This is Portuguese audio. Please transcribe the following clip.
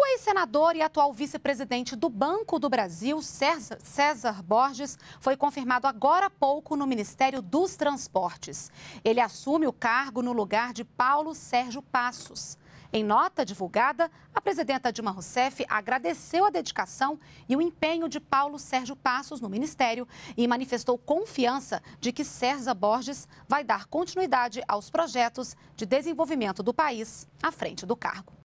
O ex-senador e atual vice-presidente do Banco do Brasil, César, César Borges, foi confirmado agora há pouco no Ministério dos Transportes. Ele assume o cargo no lugar de Paulo Sérgio Passos. Em nota divulgada, a presidenta Dilma Rousseff agradeceu a dedicação e o empenho de Paulo Sérgio Passos no ministério e manifestou confiança de que César Borges vai dar continuidade aos projetos de desenvolvimento do país à frente do cargo.